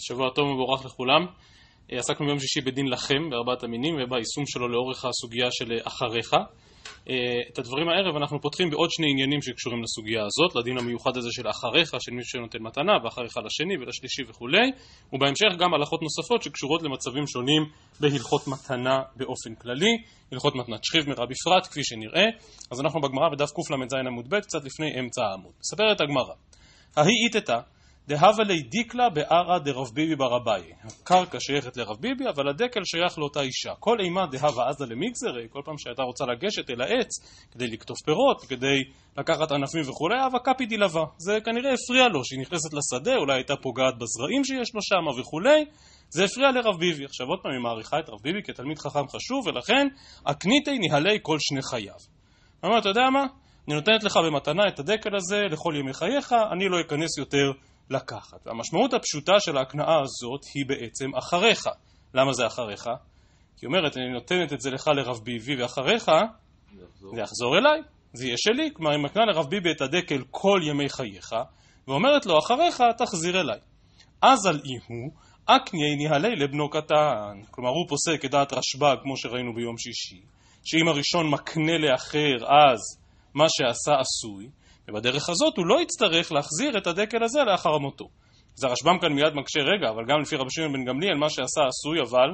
אז שבוע טוב ומבורך לכולם. אה, עסקנו ביום שישי בדין לכם, בארבעת המינים, וביישום שלו לאורך הסוגיה של אה, אחריך. אה, את הדברים הערב אנחנו פותחים בעוד שני עניינים שקשורים לסוגיה הזאת, לדין המיוחד הזה של אחריך, של מי שנותן מתנה, ואחריך לשני ולשלישי וכולי, ובהמשך גם הלכות נוספות שקשורות למצבים שונים בהלכות מתנה באופן כללי, הלכות מתנת שכיב מרע בפרט, כפי שנראה. אז אנחנו בגמרא בדף קל"ז עמוד ב', קצת לפני אמצע העמוד. מספרת הגמרא, ההיא איתתה דהבה ליה דיקלה בערא דרב ביבי בר אביי. הקרקע שייכת לרב ביבי, אבל הדקל שייך לאותה אישה. כל אימה דהבה עזה למיגזרי, כל פעם שהייתה רוצה לגשת אל העץ, כדי לקטוף פירות, כדי לקחת ענפים וכולי, אבה קפי דילבה. זה כנראה הפריע לו, שהיא נכנסת לשדה, אולי הייתה פוגעת בזרעים שיש לו שם וכולי. זה הפריע לרב ביבי. עכשיו עוד פעם, היא מעריכה את רב ביבי כתלמיד חכם חשוב, ולכן הקניתי ניהלי כל שני חייו. אמר, אתה יודע מה? אני נותנת לך במתנה את הדקל הזה לכל ימי חייך, אני לא אכנס יותר לקחת. המשמעות הפשוטה של ההקנאה הזאת היא בעצם אחריך. למה זה אחריך? היא אומרת, אני נותנת את זה לך לרב ביבי, ואחריך זה יחזור זה יחזור אליי, זה יהיה שלי. כלומר, היא מקנה לרב ביבי את הדקל כל ימי חייך, ואומרת לו, אחריך תחזיר אליי. אז על אי הוא, אקניה ניהלי לבנו קטן. כלומר, הוא פוסק כדעת רשב"ג, כמו שראינו ביום שישי, שאם הראשון מקנה לאחר, אז מה שעשה עשוי, ובדרך הזאת הוא לא יצטרך להחזיר את הדקל הזה לאחר מותו. אז הרשב"ם כאן מיד מקשה רגע, אבל גם לפי רבי שמעון בן גמליאל, מה שעשה עשוי, אבל...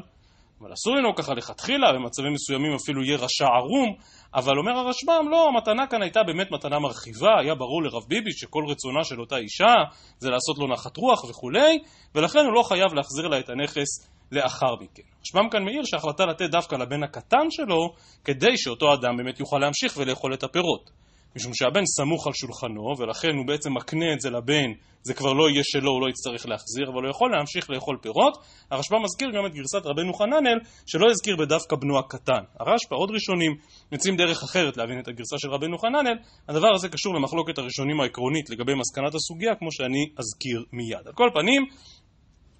אבל עשוי לנו לא, ככה לכתחילה, במצבים מסוימים אפילו יהיה רשע ערום, אבל אומר הרשב"ם, לא, המתנה כאן הייתה באמת מתנה מרחיבה, היה ברור לרב ביבי שכל רצונה של אותה אישה זה לעשות לו נחת רוח וכולי, ולכן הוא לא חייב להחזיר לה את הנכס לאחר מכן. הרשב"ם כאן מעיר שההחלטה לתת דווקא לבן הקטן שלו, כדי שאותו אדם באמת יוכל להמשיך ולאכול את הפירות. משום שהבן סמוך על שולחנו, ולכן הוא בעצם מקנה את זה לבן, זה כבר לא יהיה שלו, הוא לא יצטרך להחזיר, אבל הוא יכול להמשיך לאכול פירות. הרשב"א מזכיר גם את גרסת רבנו חננאל, שלא הזכיר בדווקא בנו הקטן. הרשב"א, עוד ראשונים, יוצאים דרך אחרת להבין את הגרסה של רבנו חננאל. הדבר הזה קשור למחלוקת הראשונים העקרונית לגבי מסקנת הסוגיה, כמו שאני אזכיר מיד. על כל פנים,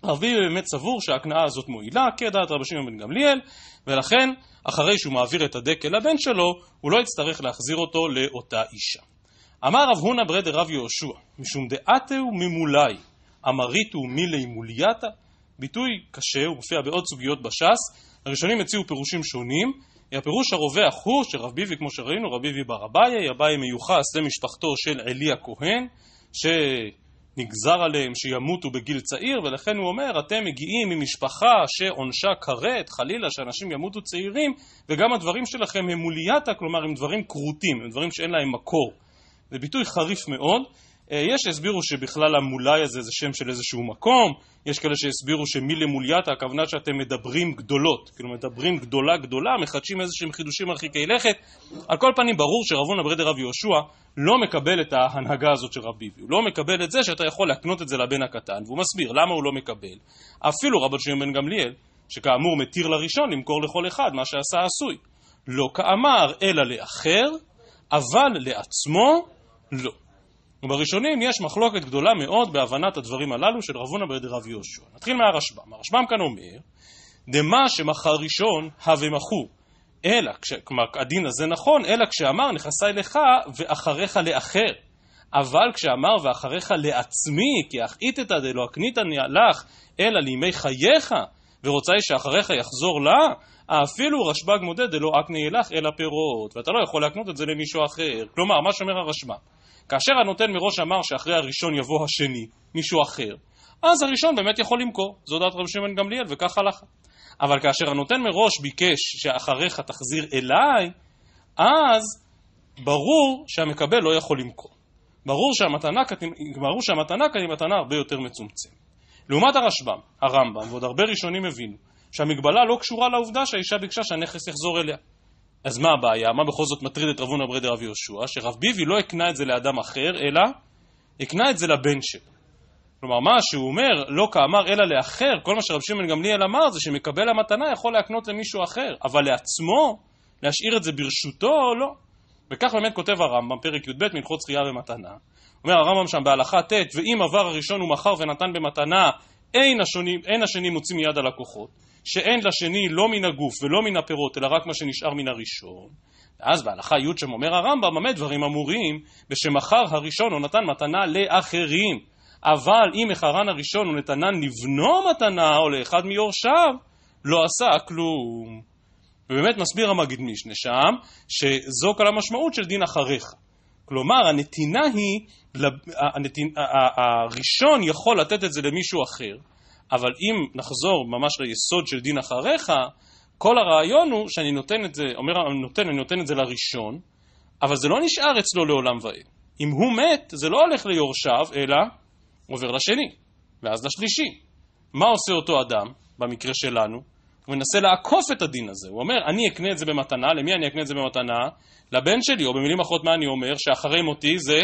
הרבי באמת סבור שההקנאה הזאת מועילה, כדעת רבי שמעון בן גמליאל, ולכן אחרי שהוא מעביר את הדקל לבן שלו, הוא לא יצטרך להחזיר אותו לאותה אישה. אמר רב הונא ברי רב יהושע, משום דעתהו ממולי, אמריתו מילי מולייתא, ביטוי קשה, הוא מופיע בעוד סוגיות בש"ס, הראשונים הציעו פירושים שונים, הפירוש הרווח הוא שרב ביבי, כמו שראינו, רב ביבי בר אביי, אביי מיוחס למשפחתו של עלי הכהן, ש... נגזר עליהם שימותו בגיל צעיר, ולכן הוא אומר, אתם מגיעים ממשפחה שעונשה כרת, חלילה שאנשים ימותו צעירים, וגם הדברים שלכם הם מולייתא, כלומר הם דברים כרותים, הם דברים שאין להם מקור. זה ביטוי חריף מאוד, אה, יש שהסבירו שבכלל המולאי הזה זה שם של איזשהו מקום, יש כאלה שהסבירו שמילי הכוונה שאתם מדברים גדולות, כאילו מדברים גדולה גדולה, מחדשים איזשהם חידושים מרחיקי לכת. על כל פנים ברור שרב שרבון ברדה רב יהושע לא מקבל את ההנהגה הזאת של רב ביבי, הוא לא מקבל את זה שאתה יכול להקנות את זה לבן הקטן, והוא מסביר למה הוא לא מקבל. אפילו רבן שמעון בן גמליאל, שכאמור מתיר לראשון למכור לכל אחד מה שעשה עשוי. לא כאמר אלא לאחר, אבל לעצמו לא. ובראשונים יש מחלוקת גדולה מאוד בהבנת הדברים הללו של רב הונא רב יהושע. נתחיל מהרשב"ם. הרשב"ם כאן אומר, דמה שמחר ראשון הווה מכור. אלא, כלומר הדין הזה נכון, אלא כשאמר נכסי לך ואחריך לאחר. אבל כשאמר ואחריך לעצמי, כי אחאיתתא דלא הקנית לך, אלא לימי חייך, ורוצה היא שאחריך יחזור לה, אפילו רשב"ג מודה דלא אקנה לך אלא פירות, ואתה לא יכול להקנות את זה למישהו אחר. כלומר, מה שאומר הרשב"ג? כאשר הנותן מראש אמר שאחרי הראשון יבוא השני, מישהו אחר, אז הראשון באמת יכול למכור. זו דעת רבי שמעון גמליאל וכך הלכה. אבל כאשר הנותן מראש ביקש שאחריך תחזיר אליי, אז ברור שהמקבל לא יכול למכור. ברור שהמתנה, ברור שהמתנה כאן היא מתנה הרבה יותר מצומצמת. לעומת הרשב"ם, הרמב"ם ועוד הרבה ראשונים הבינו שהמגבלה לא קשורה לעובדה שהאישה ביקשה שהנכס יחזור אליה. אז מה הבעיה? מה בכל זאת מטריד את רבונה ברי דרב יהושע? שרב ביבי לא הקנה את זה לאדם אחר, אלא הקנה את זה לבן שלו. כלומר, מה שהוא אומר, לא כאמר אלא לאחר, כל מה שרב שמעון גמליאל אמר זה שמקבל המתנה יכול להקנות למישהו אחר, אבל לעצמו, להשאיר את זה ברשותו, לא. וכך באמת כותב הרמב"ם, פרק י"ב, מלכות זכייה ומתנה. אומר הרמב"ם שם בהלכה ט', ואם עבר הראשון ומכר ונתן במתנה, אין השני, אין השני מוציא מיד הלקוחות. שאין לשני לא מן הגוף ולא מן הפירות, אלא רק מה שנשאר מן הראשון. ואז בהלכה י' שם אומר הרמב"ם, במה דברים אמורים? ושמכר הראשון הוא נתן מתנה לאחרים. אבל אם מחרן הראשון הוא נתנן לבנו מתנה, או לאחד מיורשיו, לא עשה כלום. ובאמת מסביר המגיד משנה שם, שזו כל המשמעות של דין אחריך. כלומר, הנתינה היא, הנתינה, הראשון יכול לתת את זה למישהו אחר, אבל אם נחזור ממש ליסוד של דין אחריך, כל הרעיון הוא שאני נותן את זה, אומר אני נותן, אני נותן את זה לראשון, אבל זה לא נשאר אצלו לעולם ועד. אם הוא מת, זה לא הולך ליורשיו, אלא עובר לשני, ואז לשלישי. מה עושה אותו אדם, במקרה שלנו? הוא מנסה לעקוף את הדין הזה. הוא אומר, אני אקנה את זה במתנה, למי אני אקנה את זה במתנה? לבן שלי, או במילים אחרות מה אני אומר? שאחרי מותי זה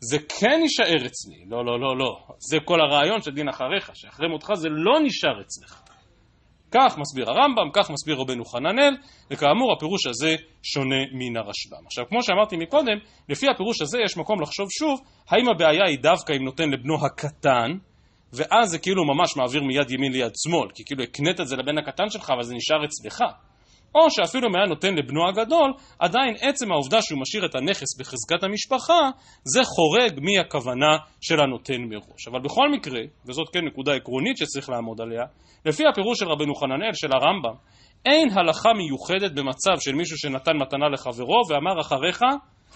זה כן יישאר אצלי. לא, לא, לא, לא. זה כל הרעיון של דין אחריך, שאחרי מותך זה לא נשאר אצלך. כך מסביר הרמב"ם, כך מסביר רבנו חננאל, וכאמור הפירוש הזה שונה מן הרשב"ם. עכשיו כמו שאמרתי מקודם, לפי הפירוש הזה יש מקום לחשוב שוב, האם הבעיה היא דווקא אם נותן לבנו הקטן, ואז זה כאילו ממש מעביר מיד ימין ליד שמאל, כי כאילו הקנית את זה לבן הקטן שלך, אבל זה נשאר אצלך. או שאפילו אם היה נותן לבנו הגדול, עדיין עצם העובדה שהוא משאיר את הנכס בחזקת המשפחה, זה חורג מהכוונה של הנותן מראש. אבל בכל מקרה, וזאת כן נקודה עקרונית שצריך לעמוד עליה, לפי הפירוש של רבנו חננאל, של הרמב"ם, אין הלכה מיוחדת במצב של מישהו שנתן מתנה לחברו ואמר אחריך,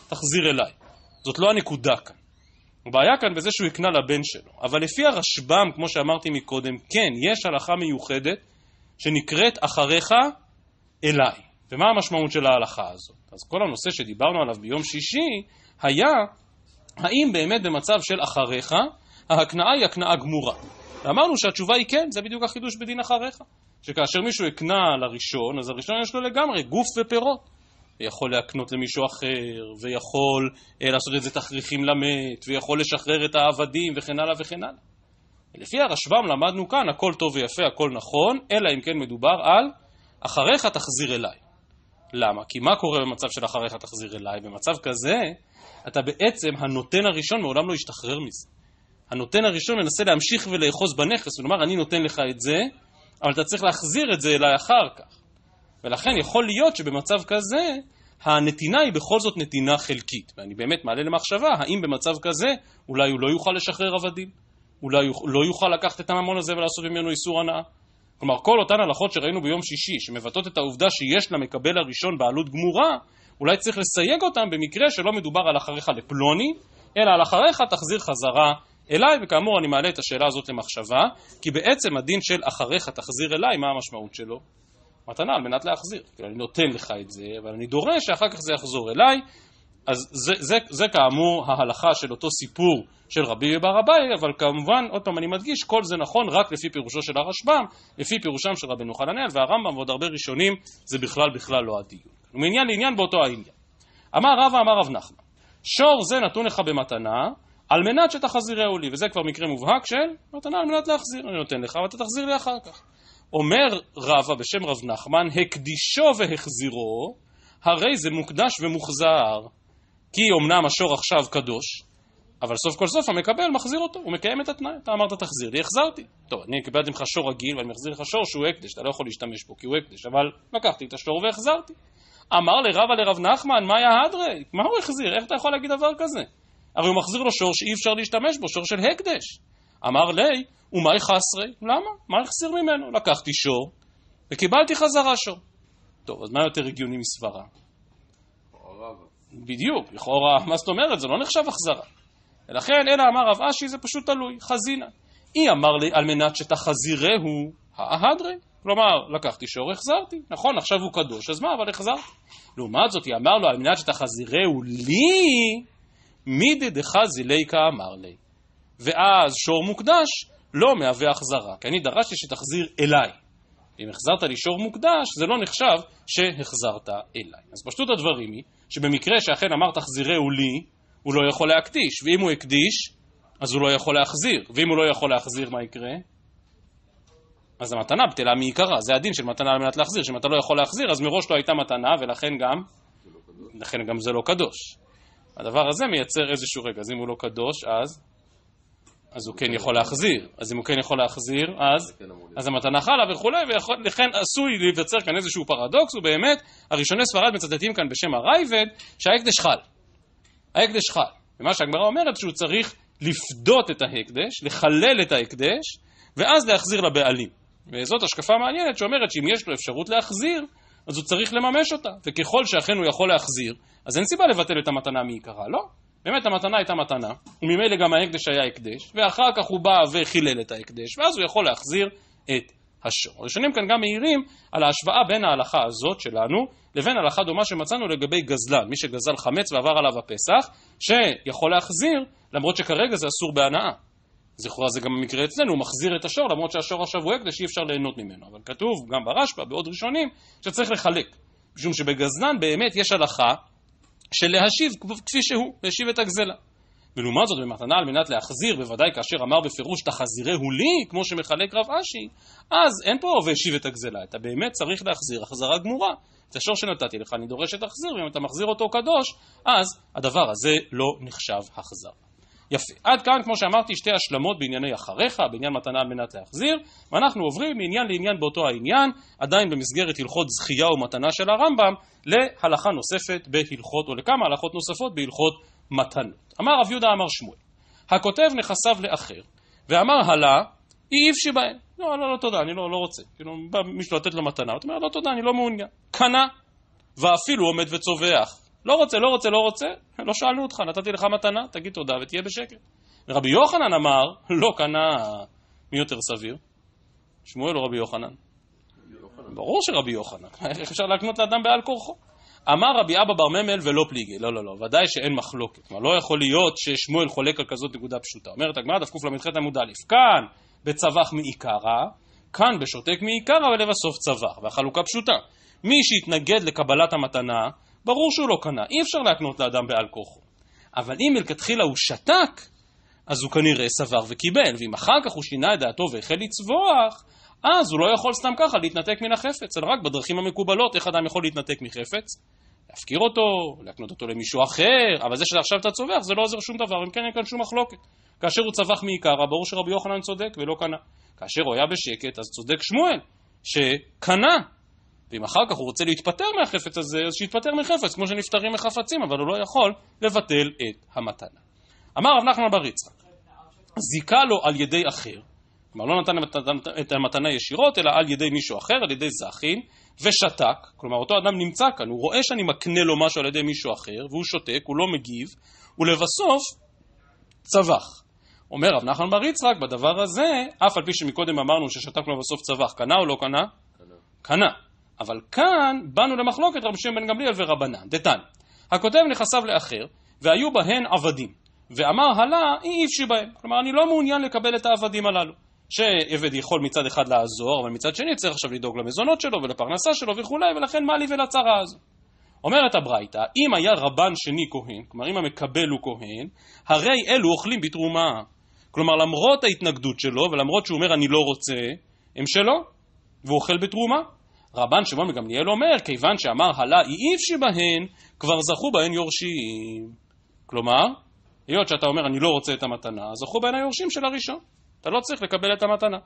תחזיר אליי. זאת לא הנקודה כאן. הבעיה כאן בזה שהוא הקנה לבן שלו. אבל לפי הרשב"ם, כמו שאמרתי מקודם, כן, יש הלכה מיוחדת שנקראת אחריך אליי. ומה המשמעות של ההלכה הזאת? אז כל הנושא שדיברנו עליו ביום שישי היה האם באמת במצב של אחריך ההקנאה היא הקנאה גמורה. ואמרנו שהתשובה היא כן, זה בדיוק החידוש בדין אחריך. שכאשר מישהו הקנה לראשון, אז הראשון יש לו לגמרי גוף ופירות. ויכול להקנות למישהו אחר, ויכול אה, לעשות את זה תכריכים למת, ויכול לשחרר את העבדים, וכן הלאה וכן הלאה. לפי הרשב"ם למדנו כאן, הכל טוב ויפה, הכל נכון, אלא אם כן מדובר על אחריך תחזיר אליי. למה? כי מה קורה במצב של אחריך תחזיר אליי? במצב כזה, אתה בעצם, הנותן הראשון מעולם לא ישתחרר מזה. הנותן הראשון מנסה להמשיך ולאחוז בנכס, כלומר אני נותן לך את זה, אבל אתה צריך להחזיר את זה אליי אחר כך. ולכן יכול להיות שבמצב כזה, הנתינה היא בכל זאת נתינה חלקית. ואני באמת מעלה למחשבה, האם במצב כזה, אולי הוא לא יוכל לשחרר עבדים? אולי הוא לא יוכל לקחת את הממון הזה ולעשות ממנו איסור הנאה? כלומר, כל אותן הלכות שראינו ביום שישי, שמבטאות את העובדה שיש למקבל הראשון בעלות גמורה, אולי צריך לסייג אותן במקרה שלא מדובר על אחריך לפלוני, אלא על אחריך תחזיר חזרה אליי, וכאמור אני מעלה את השאלה הזאת למחשבה, כי בעצם הדין של אחריך תחזיר אליי, מה המשמעות שלו? מתנה על מנת להחזיר. כאילו, אני נותן לך את זה, אבל אני דורש שאחר כך זה יחזור אליי, אז זה, זה, זה כאמור ההלכה של אותו סיפור של רבי בר אביי, אבל כמובן, עוד פעם אני מדגיש, כל זה נכון רק לפי פירושו של הרשב"ם, לפי פירושם של רבנו חננאל והרמב"ם ועוד הרבה ראשונים, זה בכלל בכלל לא הדיון. ומעניין לעניין באותו העניין. אמר רבא אמר רב נחמן, שור זה נתון לך במתנה על מנת שתחזירהו לי, וזה כבר מקרה מובהק של מתנה על מנת להחזיר, אני נותן לך ואתה תחזיר לי אחר כך. אומר רבא בשם רב נחמן, הקדישו והחזירו, הרי זה מוקדש ומוחזר. כי אמנם השור עכשיו קדוש, אבל סוף כל סוף המקבל מחזיר אותו, הוא מקיים את התנאי, אתה אמרת תחזיר לי, החזרתי. טוב, אני קיבלתי ממך שור רגיל ואני מחזיר לך שור שהוא הקדש, אתה לא יכול להשתמש בו כי הוא הקדש, אבל לקחתי את השור והחזרתי. אמר לרבה לרב נחמן, מה היה הדרי? מה הוא החזיר? איך אתה יכול להגיד דבר כזה? הרי הוא מחזיר לו שור שאי אפשר להשתמש בו, שור של הקדש. אמר לי, ומאי חסרי? למה? מה החזיר ממנו? לקחתי שור וקיבלתי חזרה שור. טוב, אז מה יותר הגיוני מסברה? בדיוק, לכאורה, מה זאת אומרת? זה לא נחשב החזרה. ולכן, אלא אמר רב אשי, זה פשוט תלוי, חזינה. היא אמר לי, על מנת שתחזירהו האהדרי. כלומר, לקחתי שור, החזרתי. נכון, עכשיו הוא קדוש, אז מה, אבל החזרתי. לעומת זאת, היא אמר לו, על מנת שתחזירהו לי, מידי דחזי לי כאמר לי. ואז שור מוקדש לא מהווה החזרה, כי אני דרשתי שתחזיר אליי. אם החזרת לי שור מוקדש, זה לא נחשב שהחזרת אליי. אז פשוט הדברים היא שבמקרה שאכן אמר תחזירהו לי, הוא לא יכול להקדיש, ואם הוא הקדיש, אז הוא לא יכול להחזיר, ואם הוא לא יכול להחזיר, מה יקרה? אז המתנה בטלה מעיקרה, זה הדין של מתנה על מנת להחזיר, שאם אתה לא יכול להחזיר, אז מראש לא הייתה מתנה, ולכן גם, לא לכן גם זה לא קדוש. הדבר הזה מייצר איזשהו רגע, אז אם הוא לא קדוש, אז אז הוא כן יכול להחזיר. אז אם הוא כן יכול להחזיר, אז, כן אז המתנה חלה וכולי, ולכן עשוי להיווצר כאן איזשהו פרדוקס, ובאמת, הראשוני ספרד מצטטים כאן בשם הרייבד, שההקדש חל. ההקדש חל. ומה שהגמרא אומרת שהוא צריך לפדות את ההקדש, לחלל את ההקדש, ואז להחזיר לבעלים. וזאת השקפה מעניינת שאומרת שאם יש לו אפשרות להחזיר, אז הוא צריך לממש אותה. וככל שאכן הוא יכול להחזיר, אז אין סיבה לבטל את המתנה מעיקרה, לא. באמת המתנה הייתה מתנה, וממילא גם ההקדש היה הקדש, ואחר כך הוא בא וחילל את ההקדש, ואז הוא יכול להחזיר את השור. ראשונים כאן גם מעירים על ההשוואה בין ההלכה הזאת שלנו לבין הלכה דומה שמצאנו לגבי גזלן, מי שגזל חמץ ועבר עליו הפסח, שיכול להחזיר, למרות שכרגע זה אסור בהנאה. זכורה זה גם המקרה אצלנו, הוא מחזיר את השור, למרות שהשור עכשיו הוא הקדש, אי אפשר ליהנות ממנו. אבל כתוב גם ברשב"א, בעוד ראשונים, שצריך לחלק. משום שבגזלן באמת יש הלכה של להשיב כפי שהוא, להשיב את הגזלה. ולעומת זאת במתנה על מנת להחזיר, בוודאי כאשר אמר בפירוש תחזירהו לי, כמו שמחלק רב אשי, אז אין פה והשיב את הגזלה, אתה באמת צריך להחזיר החזרה גמורה. את השור שנתתי לך אני דורש שתחזיר, ואם אתה מחזיר אותו קדוש, אז הדבר הזה לא נחשב החזרה. יפה. עד כאן, כמו שאמרתי, שתי השלמות בענייני אחריך, בעניין מתנה על מנת להחזיר, ואנחנו עוברים מעניין לעניין באותו העניין, עדיין במסגרת הלכות זכייה ומתנה של הרמב"ם, להלכה נוספת בהלכות, או לכמה הלכות נוספות בהלכות מתנות. אמר רב יהודה אמר שמואל, הכותב נכסיו לאחר, ואמר הלאה, אי אפשי בהן. לא, לא, לא, תודה, אני לא, לא רוצה. כאילו, בא מישהו לתת לו מתנה, הוא אומר, לא, תודה, אני לא מעוניין. קנה, ואפילו עומד וצווח. לא רוצה, לא רוצה, לא רוצה, לא שאלו אותך, נתתי לך מתנה, תגיד תודה ותהיה בשקט. רבי יוחנן אמר, לא קנה, מי יותר סביר? שמואל או רבי יוחנן? ברור שרבי יוחנן, איך אפשר להקנות לאדם בעל כורחו? אמר רבי אבא בר ממל ולא פליגי, לא, לא, לא, ודאי שאין מחלוקת. כלומר, לא יכול להיות ששמואל חולק על כזאת נקודה פשוטה. אומרת הגמרא, דף קל"ח עמוד א', כאן בצווח מעיקרא, כאן בשותק מעיקרא, ולבסוף צווח, והחלוקה פשוטה. מי שהתנגד לקבלת המתנה, ברור שהוא לא קנה, אי אפשר להקנות לאדם בעל כוחו. אבל אם מלכתחילה הוא שתק, אז הוא כנראה סבר וקיבל, ואם אחר כך הוא שינה את דעתו והחל לצבוח, אז הוא לא יכול סתם ככה להתנתק מן החפץ, אלא רק בדרכים המקובלות, איך אדם יכול להתנתק מחפץ? להפקיר אותו, להקנות אותו למישהו אחר, אבל זה שעכשיו אתה צווח זה לא עוזר שום דבר, אם כן אין כאן שום מחלוקת. כאשר הוא צווח מעיקרא, ברור שרבי יוחנן צודק ולא קנה. כאשר הוא היה בשקט, אז צודק שמואל, שקנה, ואם אחר כך הוא רוצה להתפטר מהחפץ הזה, אז שיתפטר מחפץ, כמו שנפטרים מחפצים, אבל הוא לא יכול לבטל את המתנה. אמר רב נחמן בר יצחק, זיכה לו על ידי אחר, כלומר לא נתן את המתנה ישירות, אלא על ידי מישהו אחר, על ידי זכין, ושתק, כלומר אותו אדם נמצא כאן, הוא רואה שאני מקנה לו משהו על ידי מישהו אחר, והוא שותק, הוא לא מגיב, ולבסוף צבח. אומר רב נחמן בר יצחק, בדבר הזה, אף על פי שמקודם אמרנו ששתק לו בסוף צווח, קנה או לא קנה? קנה. קנה. אבל כאן באנו למחלוקת רבי שמעון בן גמליאל ורבנן, דתן. הכותב נכסיו לאחר, והיו בהן עבדים. ואמר הלה, אי איפשי בהם. כלומר, אני לא מעוניין לקבל את העבדים הללו. שעבד יכול מצד אחד לעזור, אבל מצד שני צריך עכשיו לדאוג למזונות שלו ולפרנסה שלו וכולי, ולכן מה לי ולצרה הזו? אומרת הברייתא, אם היה רבן שני כהן, כלומר אם המקבל הוא כהן, הרי אלו אוכלים בתרומה. כלומר, למרות ההתנגדות שלו, ולמרות שהוא אומר אני לא רוצה, הם שלו, והוא אוכל בתרומה. רבן שמעון בגמליאל אומר, כיוון שאמר הלא אי איפשי בהן, כבר זכו בהן יורשים. כלומר, היות שאתה אומר אני לא רוצה את המתנה, זכו בהן היורשים של הראשון. אתה לא צריך לקבל את המתנה.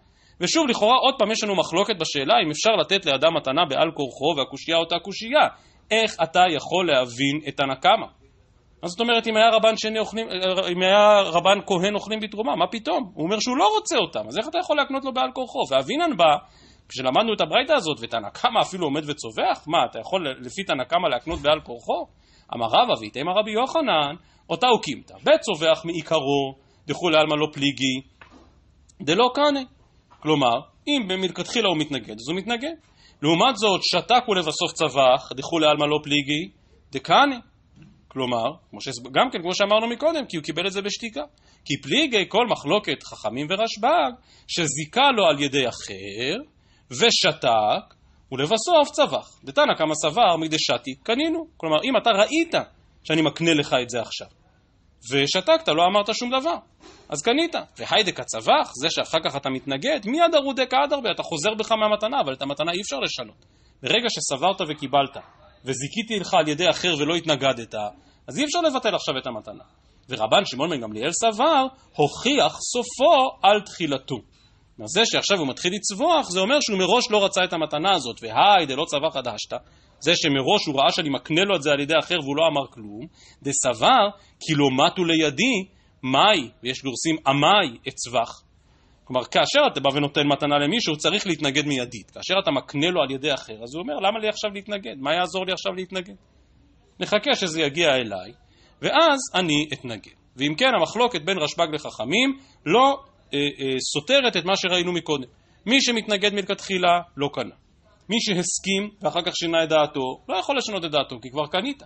ושוב, לכאורה עוד פעם יש לנו מחלוקת בשאלה אם אפשר לתת לאדם מתנה בעל כורחו והקושייה אותה קושייה. איך אתה יכול להבין את הנקמה? מה זאת אומרת אם היה רבן, שני אוכלים, אם היה רבן כהן אוכלים בתרומה, מה פתאום? הוא אומר שהוא לא רוצה אותם, אז איך אתה יכול להקנות לו בעל כורחו? ואבינן בא כשלמדנו את הברייתא הזאת, ותנא קמא אפילו עומד וצווח, מה, אתה יכול לפי תנא קמא להקנות בעל כורחו? אמר רבא ואיתמר רבי יוחנן, אותה הוקימתא, בית צווח מעיקרו, דכולי עלמא לא פליגי, דלא קנא. כלומר, אם מלכתחילה הוא מתנגד, אז הוא מתנגד. לעומת זאת, שתק ולבסוף צווח, דכולי עלמא לא פליגי, דקני. כלומר, גם כן, כמו שאמרנו מקודם, כי הוא קיבל את זה בשתיקה. כי פליגי כל מחלוקת חכמים ורשב"ג, שזיכה לו על ידי אחר, ושתק, ולבסוף צבח. דתנא כמה סבר מדשתי קנינו. כלומר, אם אתה ראית שאני מקנה לך את זה עכשיו, ושתקת, לא אמרת שום דבר, אז קנית. והיידקה צבח, זה שאחר כך אתה מתנגד, מיד ארודקה עד הרבה, אתה חוזר בך מהמתנה, אבל את המתנה אי אפשר לשנות. ברגע שסברת וקיבלת, וזיכיתי לך על ידי אחר ולא התנגדת, אז אי אפשר לבטל עכשיו את המתנה. ורבן שמעון בן גמליאל סבר, הוכיח סופו על תחילתו. אז זה שעכשיו הוא מתחיל לצבוח, זה אומר שהוא מראש לא רצה את המתנה הזאת, והי דלא צבח עד השתא. זה שמראש הוא ראה שאני מקנה לו את זה על ידי אחר והוא לא אמר כלום, דסבר כי לא מתו לידי, מאי, ויש גורסים עמאי אצבח. כלומר, כאשר אתה בא ונותן מתנה למישהו, צריך להתנגד מיידית. כאשר אתה מקנה לו על ידי אחר, אז הוא אומר, למה לי עכשיו להתנגד? מה יעזור לי עכשיו להתנגד? נחכה שזה יגיע אליי, ואז אני אתנגד. ואם כן, המחלוקת בין רשב"ג לחכמים לא אה, אה, סותרת את מה שראינו מקודם. מי שמתנגד מלכתחילה, לא קנה. מי שהסכים ואחר כך שינה את דעתו, לא יכול לשנות את דעתו, כי כבר קנית.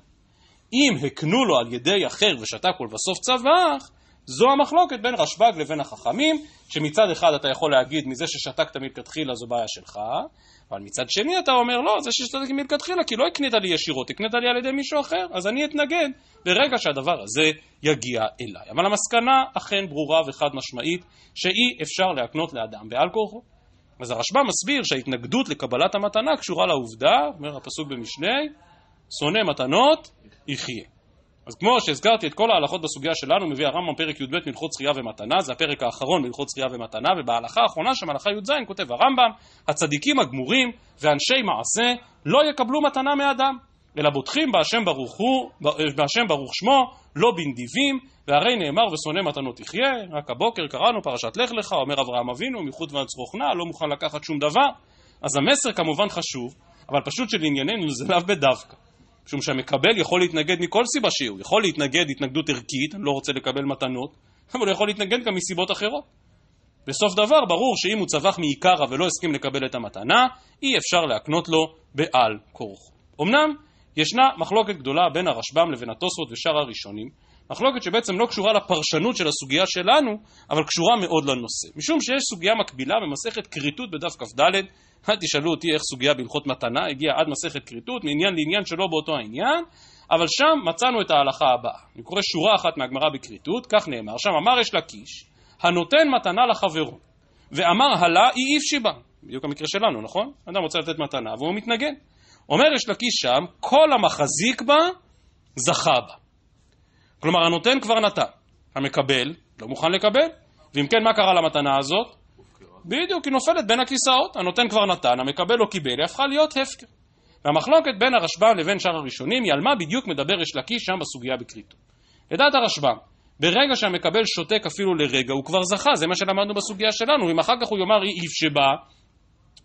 אם הקנו לו על ידי אחר ושתק ולבסוף צווח, זו המחלוקת בין רשב"ג לבין החכמים, שמצד אחד אתה יכול להגיד מזה ששתקת מלכתחילה זו בעיה שלך, אבל מצד שני אתה אומר, לא, זה שהשתתק מלכתחילה, כי לא הקנית לי ישירות, הקנית לי על ידי מישהו אחר, אז אני אתנגד ברגע שהדבר הזה יגיע אליי. אבל המסקנה אכן ברורה וחד משמעית, שאי אפשר להקנות לאדם בעל כורחו. אז הרשב"א מסביר שההתנגדות לקבלת המתנה קשורה לעובדה, אומר הפסוק במשנה, שונא מתנות, יחיה. אז כמו שהזכרתי את כל ההלכות בסוגיה שלנו, מביא הרמב"ם פרק י"ב מלכות שחייה ומתנה, זה הפרק האחרון מלכות שחייה ומתנה, ובהלכה האחרונה שם, הלכה י"ז, כותב הרמב"ם, הצדיקים הגמורים ואנשי מעשה לא יקבלו מתנה מאדם, אלא בוטחים בהשם ברוך הוא, בהשם ברוך שמו, לא בנדיבים, והרי נאמר ושונא מתנות יחיה, רק הבוקר קראנו פרשת לך לך, אומר אברהם אבינו, מחוץ ועד צרוך נע, לא מוכן לקחת שום דבר. אז המסר כמובן חשוב, אבל פשוט שלענייננו זה לאו בדווקא. משום שהמקבל יכול להתנגד מכל סיבה שהיא, הוא יכול להתנגד התנגדות ערכית, אני לא רוצה לקבל מתנות, אבל הוא יכול להתנגד גם מסיבות אחרות. בסוף דבר, ברור שאם הוא צבח מעיקרא ולא הסכים לקבל את המתנה, אי אפשר להקנות לו בעל כורחו. אמנם, ישנה מחלוקת גדולה בין הרשב"ם לבין התוספות ושאר הראשונים, מחלוקת שבעצם לא קשורה לפרשנות של הסוגיה שלנו, אבל קשורה מאוד לנושא. משום שיש סוגיה מקבילה במסכת כריתות בדף כ"ד, אל תשאלו אותי איך סוגיה בהלכות מתנה הגיעה עד מסכת כריתות, מעניין לעניין שלא באותו העניין, אבל שם מצאנו את ההלכה הבאה. אני קורא שורה אחת מהגמרא בכריתות, כך נאמר, שם אמר יש לקיש, הנותן מתנה לחברו, ואמר הלה אי איפשי בה. בדיוק המקרה שלנו, נכון? אדם רוצה לתת מתנה והוא מתנגן. אומר יש לקיש שם, כל המחזיק בה, זכה בה. כלומר, הנותן כבר נתן, המקבל לא מוכן לקבל, ואם כן, מה קרה למתנה הזאת? בדיוק, היא נופלת בין הכיסאות, הנותן כבר נתן, המקבל לא קיבל, היא הפכה להיות הפקר. והמחלוקת בין הרשב"ם לבין שאר הראשונים היא על מה בדיוק מדבר יש לקיש שם בסוגיה בקריטו. לדעת הרשב"ם, ברגע שהמקבל שותק אפילו לרגע, הוא כבר זכה, זה מה שלמדנו בסוגיה שלנו, אם אחר כך הוא יאמר איף שבא,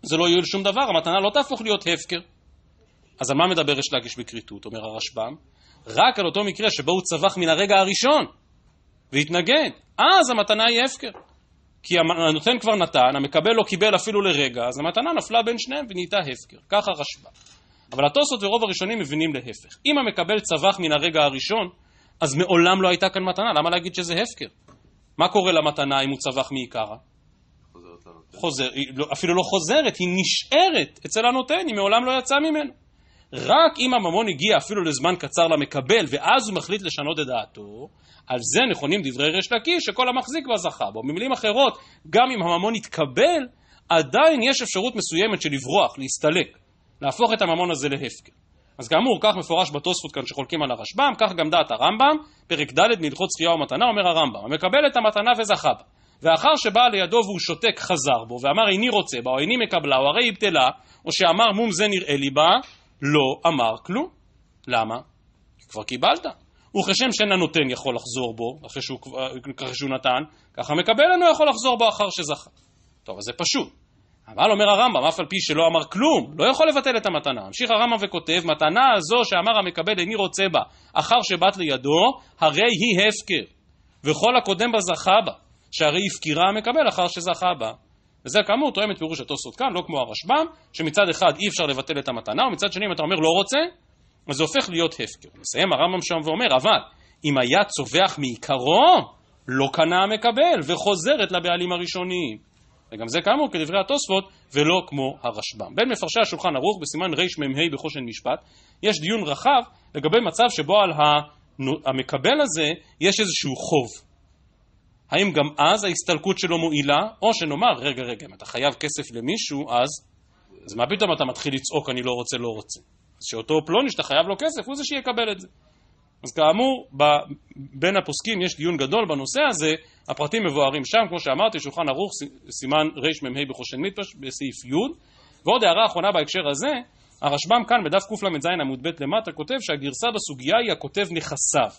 זה לא יועיל שום דבר, המתנה לא תהפוך להיות הפקר. אז על מה מדבר יש לקיש בכריתות, אומר הרשב"ם? רק על אותו מקרה שבו הוא צווח מן הרגע הראשון והתנגד, אז המתנה היא הפקר. כי הנותן כבר נתן, המקבל לא קיבל אפילו לרגע, אז המתנה נפלה בין שניהם ונהייתה הפקר. ככה רשב"א. אבל התוספות ורוב הראשונים מבינים להפך. אם המקבל צווח מן הרגע הראשון, אז מעולם לא הייתה כאן מתנה, למה להגיד שזה הפקר? מה קורה למתנה אם הוא צווח מעיקרה? חוזר, לא, אפילו לא חוזרת, היא נשארת אצל הנותן, היא מעולם לא יצאה ממנו. רק אם הממון הגיע אפילו לזמן קצר למקבל, ואז הוא מחליט לשנות את דעתו, על זה נכונים דברי ריש לקיש, שכל המחזיק בה זכה בו. במילים אחרות, גם אם הממון התקבל, עדיין יש אפשרות מסוימת של לברוח, להסתלק, להפוך את הממון הזה להפקר. אז כאמור, כך מפורש בתוספות כאן שחולקים על הרשב"ם, כך גם דעת הרמב"ם, פרק ד' מהלכות זכייה ומתנה, אומר הרמב"ם, המקבל את המתנה וזכה בה. ואחר שבא לידו והוא שותק חזר בו, ואמר איני רוצה בה, או איני מקבלה, או הרי היא בטלה, או שאמר מום זה נראה לי בה, לא אמר כלום. למה? כבר קיבלת. וכשם שאין הנותן יכול לחזור בו, אחרי שהוא, אחרי שהוא נתן, ככה מקבל אינו יכול לחזור בו אחר שזכה. טוב, אז זה פשוט. אבל אומר הרמב"ם, אף על פי שלא אמר כלום, לא יכול לבטל את המתנה. המשיך הרמב"ם וכותב, מתנה הזו שאמר המקבל איני רוצה בה, אחר שבאת לידו, הרי היא הפקר. וכל הקודם בה זכה בה, שהרי הפקירה המקבל אחר שזכה בה. וזה כאמור תואם את פירוש התוספות כאן, לא כמו הרשב"ם, שמצד אחד אי אפשר לבטל את המתנה, ומצד שני אם אתה אומר לא רוצה, אז זה הופך להיות הפקר. מסיים הרמב"ם שם ואומר, אבל אם היה צווח מעיקרו, לא קנה המקבל, וחוזרת לבעלים הראשונים. וגם זה כאמור כדברי התוספות, ולא כמו הרשב"ם. בין מפרשי השולחן ערוך בסימן רמ"ה בחושן משפט, יש דיון רחב לגבי מצב שבו על המקבל הזה יש איזשהו חוב. האם גם אז ההסתלקות שלו מועילה, או שנאמר, רגע, רגע, אם אתה חייב כסף למישהו, אז, אז מה פתאום אתה מתחיל לצעוק, אני לא רוצה, לא רוצה. אז שאותו פלוני שאתה חייב לו כסף, הוא זה שיקבל את זה. אז כאמור, ב, בין הפוסקים יש דיון גדול בנושא הזה, הפרטים מבוארים שם, כמו שאמרתי, שולחן ערוך, ס... סימן רמ"ה בחושן מיטפש, בסעיף י', ועוד הערה אחרונה בהקשר הזה, הרשב"ם כאן בדף קל"ז עמוד ב' למטה כותב שהגרסה בסוגיה היא הכותב נכסיו.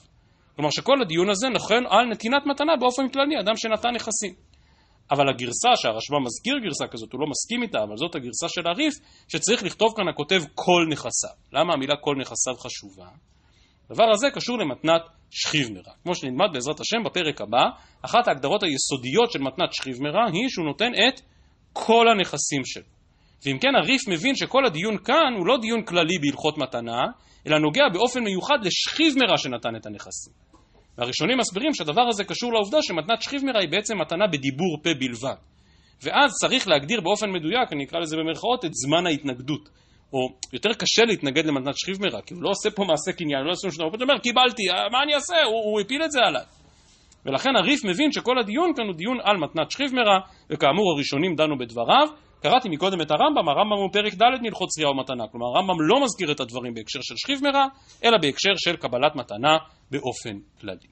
כלומר שכל הדיון הזה נכן על נתינת מתנה באופן כללי, אדם שנתן נכסים. אבל הגרסה שהרשב"א מזכיר גרסה כזאת, הוא לא מסכים איתה, אבל זאת הגרסה של הריף, שצריך לכתוב כאן הכותב כל נכסיו. למה המילה כל נכסיו חשובה? הדבר הזה קשור למתנת שכיב מרע. כמו שנלמד בעזרת השם בפרק הבא, אחת ההגדרות היסודיות של מתנת שכיב מרע היא שהוא נותן את כל הנכסים שלו. ואם כן הריף מבין שכל הדיון כאן הוא לא דיון כללי בהלכות מתנה, אלא נוגע באופן מיוחד לשכיב מרע שנתן את הנכסים. והראשונים מסבירים שהדבר הזה קשור לעובדה שמתנת שכיבמרא היא בעצם מתנה בדיבור פה בלבד. ואז צריך להגדיר באופן מדויק, אני אקרא לזה במרכאות, את זמן ההתנגדות. או יותר קשה להתנגד למתנת שכיבמרא, כי הוא לא עושה פה מעשה קניין, הוא לא עושה שום דבר, הוא אומר, קיבלתי, אה, מה אני אעשה? הוא, הוא הפיל את זה עליי. ולכן הריף מבין שכל הדיון כאן הוא דיון על מתנת שכיבמרא, וכאמור הראשונים דנו בדבריו. קראתי מקודם את הרמב"ם, הרמב"ם הוא פרק ד' מהלכות זריעה ומתנה, כלומר הרמב"ם לא מזכיר את הדברים בהקשר של שכיבמרא, אלא בהקשר של קבלת מתנה באופן כללי.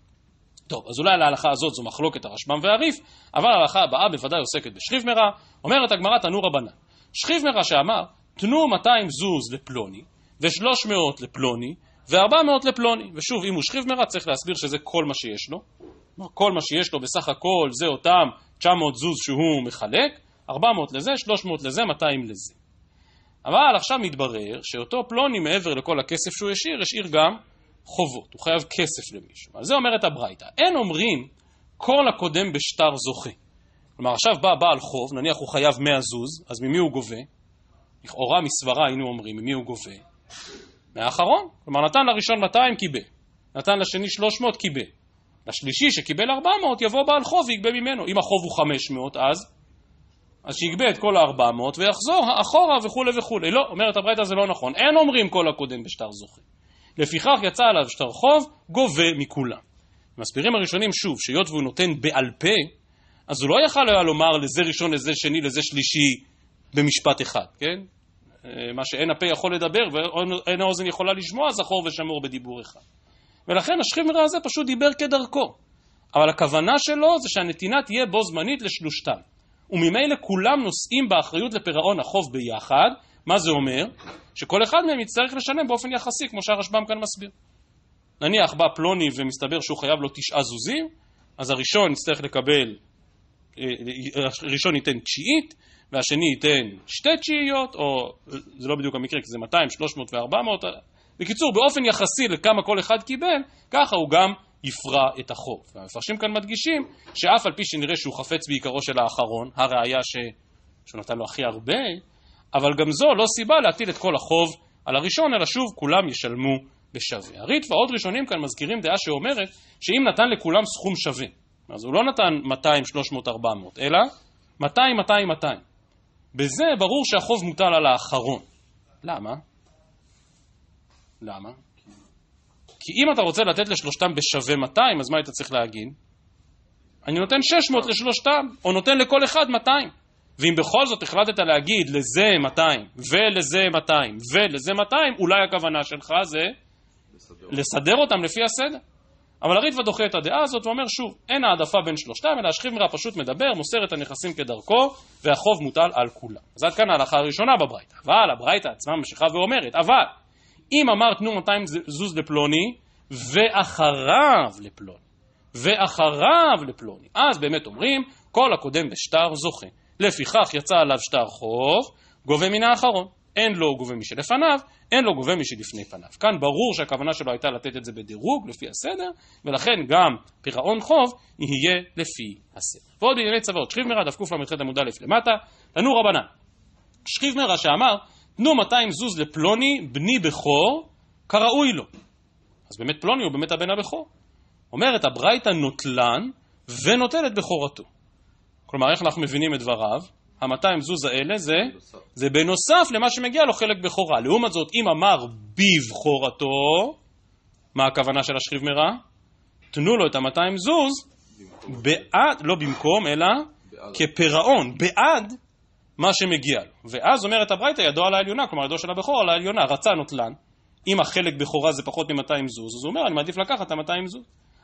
טוב, אז אולי להלכה הזאת זו מחלוקת הרשב"ם והריף, אבל ההלכה הבאה בוודאי עוסקת בשכיב מרע. אומרת הגמרא תנו רבנן. שכיב מרע שאמר, תנו 200 זוז לפלוני, ו-300 לפלוני, ו-400 לפלוני. ושוב, אם הוא שכיב מרע צריך להסביר שזה כל מה שיש לו. כל מה שיש לו בסך הכל זה אותם 900 זוז שהוא מחלק, 400 לזה, 300 לזה, 200 לזה. אבל עכשיו מתברר שאותו פלוני מעבר לכל הכסף שהוא השאיר, השאיר גם חובות, הוא חייב כסף למישהו. על זה אומרת הברייתא. אין אומרים כל הקודם בשטר זוכה. כלומר, עכשיו בא בעל חוב, נניח הוא חייב 100 זוז, אז ממי הוא גובה? לכאורה מסברה היינו אומרים, ממי הוא גובה? מהאחרון. כלומר, נתן לראשון 200, קיבל. נתן לשני 300, קיבל. לשלישי שקיבל 400, יבוא בעל חוב ויגבה ממנו. אם החוב הוא 500, אז? אז שיגבה את כל ה-400 ויחזור אחורה וכולי וכולי. לא, אומרת הברייתא זה לא נכון. אין אומרים כל הקודם בשטר זוכה. לפיכך יצא עליו שטר חוב, גובה מכולם. מסבירים הראשונים שוב, שהיות והוא נותן בעל פה, אז הוא לא יכל היה לומר לזה ראשון, לזה שני, לזה שלישי, במשפט אחד, כן? אה, מה שאין הפה יכול לדבר ואין האוזן יכולה לשמוע זכור ושמור בדיבור אחד. ולכן השכיב מרע הזה פשוט דיבר כדרכו. אבל הכוונה שלו זה שהנתינה תהיה בו זמנית לשלושתם. וממילא כולם נושאים באחריות לפירעון החוב ביחד, מה זה אומר? שכל אחד מהם יצטרך לשלם באופן יחסי, כמו שהרשב"ם כאן מסביר. נניח בא פלוני ומסתבר שהוא חייב לו תשעה זוזים, אז הראשון יצטרך לקבל, אה, אה, הראשון ייתן תשיעית, והשני ייתן שתי תשיעיות, או זה לא בדיוק המקרה, כי זה 200, 300 ו-400. בקיצור, באופן יחסי לכמה כל אחד קיבל, ככה הוא גם יפרע את החוב. והמפרשים כאן מדגישים שאף על פי שנראה שהוא חפץ בעיקרו של האחרון, הראיה ש... שהוא נתן לו הכי הרבה, אבל גם זו לא סיבה להטיל את כל החוב על הראשון, אלא שוב, כולם ישלמו בשווה. הרית ועוד ראשונים כאן מזכירים דעה שאומרת שאם נתן לכולם סכום שווה, אז הוא לא נתן 200, 300, 400, אלא 200, 200, 200. בזה ברור שהחוב מוטל על האחרון. למה? למה? כי אם אתה רוצה לתת לשלושתם בשווה 200, אז מה היית צריך להגיד? אני נותן 600 לשלושתם, או נותן לכל אחד 200. ואם בכל זאת החלטת להגיד לזה 200 ולזה 200 ולזה 200, אולי הכוונה שלך זה לסדר, לסדר אותם לפי הסדר. אבל הריטב"א דוחה את הדעה הזאת ואומר שוב, אין העדפה בין שלושתם, אלא השכיב מרע פשוט מדבר, מוסר את הנכסים כדרכו, והחוב מוטל על כולם. אז עד כאן ההלכה הראשונה בברייתא. אבל הברייתא עצמה ממשיכה ואומרת, אבל אם אמרת תנו 200 זוז לפלוני, ואחריו לפלוני, ואחריו לפלוני, אז באמת אומרים, כל הקודם בשטר זוכה. לפיכך יצא עליו שטר חוב, גובה מן האחרון. אין לו גובה משלפניו, אין לו גובה משלפני פניו. כאן ברור שהכוונה שלו הייתה לתת את זה בדירוג, לפי הסדר, ולכן גם פירעון חוב יהיה לפי הסדר. ועוד בענייני צוואות, שכיב מרע, דף קל"ח עמוד א' למטה, תנו רבנן. שכיב מרע שאמר, תנו 200 זוז לפלוני, בני בכור, כראוי לו. אז באמת פלוני הוא באמת הבן הבכור. אומרת הברייתא נוטלן ונוטלת בכורתו. כלומר, איך אנחנו מבינים את דבריו? המאתיים זוז האלה זה, זה בנוסף למה שמגיע לו חלק בכורה. לעומת זאת, אם אמר בבכורתו, מה הכוונה של השכיב מרע? תנו לו את המאתיים זוז, בעד, לא במקום, אלא כפירעון, בעד מה שמגיע לו. ואז אומרת הברייתא, ידו על העליונה, כלומר ידו של הבכור על העליונה, רצה נוטלן. אם החלק בכורה זה פחות מ-200 זוז, אז הוא אומר, אני מעדיף לקחת את ה-200 זוז.